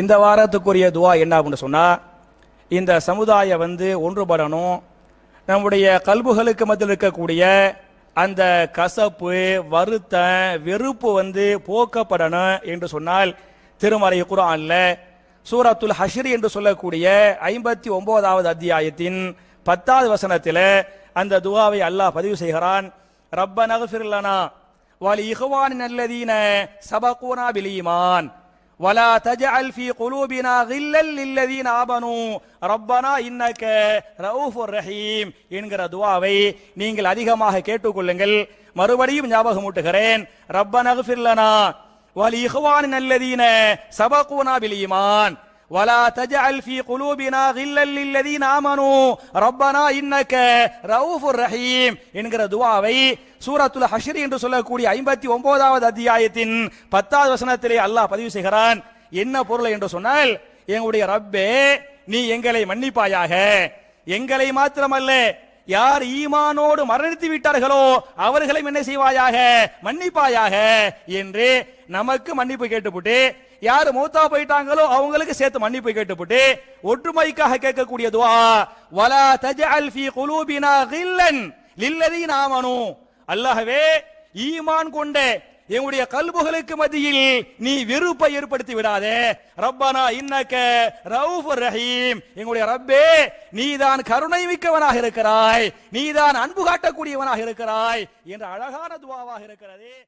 இந்த வாரத்துக்குரிய துவா என்ன அப்படின்னு சொன்னால் இந்த சமுதாயம் வந்து ஒன்றுபடணும் நம்முடைய கல்புகளுக்கு மத்தியில் இருக்கக்கூடிய அந்த கசப்பு வருத்த வெறுப்பு வந்து போக்கப்படணும் என்று சொன்னால் திருமலை குரான்ல சூரத்துல் ஹஷ்ரி என்று சொல்லக்கூடிய ஐம்பத்தி ஒன்பதாவது அத்தியாயத்தின் பத்தாவது வசனத்தில் அந்த துவாவை அல்லாஹ் பதிவு செய்கிறான் ரப்ப நகஃபிர்லனா வாலி இஹ்வானின் நல்லதீன சபகூனா பிலீமான் ولا تجعل في قلوبنا غلا للذين آمنوا ربنا إنك رؤوف رحيم என்கிற துவாவை நீங்கள் அதிகமாக கேட்டுக்கொள்ளுங்கள் மறுபடியும் ஞாபகம் ஊட்டுகிறேன் ரப்பனஃபிர் லனா வலி இஹ்வானின் அல்லதீன சபகுனா பில் ஈமான் ولا تجعل في قلوبنا غلا للذين امنوا ربنا انك رؤوف رحيم என்கிற துவாவை சூரத்துல் ஹஷரி என்று சொல்லக்கூடிய ஐம்பத்தி ஒன்பதாவது அத்தியாயத்தின் பத்தாவது வசனத்திலே அல்லாஹ் பதிவு செய்கிறான் என்ன பொருள் என்று சொன்னால் எங்களுடைய ரப்பே நீ எங்களை மன்னிப்பாயாக எங்களை மாத்திரமல்ல யார் ஈமானோடு மரணித்து விட்டார்களோ அவர்களையும் என்ன செய்வாயாக மன்னிப்பாயாக என்று நமக்கு மன்னிப்பு கேட்டுப்பட்டு யார் மூத்தா போயிட்டாங்களோ அவங்களுக்கு சேர்த்து மன்னிப்பு கேட்டுப்பட்டு ஒற்றுமைக்காக கேட்கக்கூடியதுவா துவா வலா தஜ அல்பி குலூபினா கில்லன் லில்லதீன ஆமனு அல்லாஹ்வே ஈமான் கொண்ட என்னுடைய கல்புகளுக்கு மத்தியில் நீ வெறுப்பை ஏற்படுத்தி விடாதே ரப்பனா இன்னக்க ரவுஃப் ரஹீம் எங்களுடைய ரப்பே நீதான் கருணை மிக்கவனாக இருக்கிறாய் நீதான் அன்பு காட்டக்கூடியவனாக இருக்கிறாய் என்ற அழகான துவாவாக இருக்கிறதே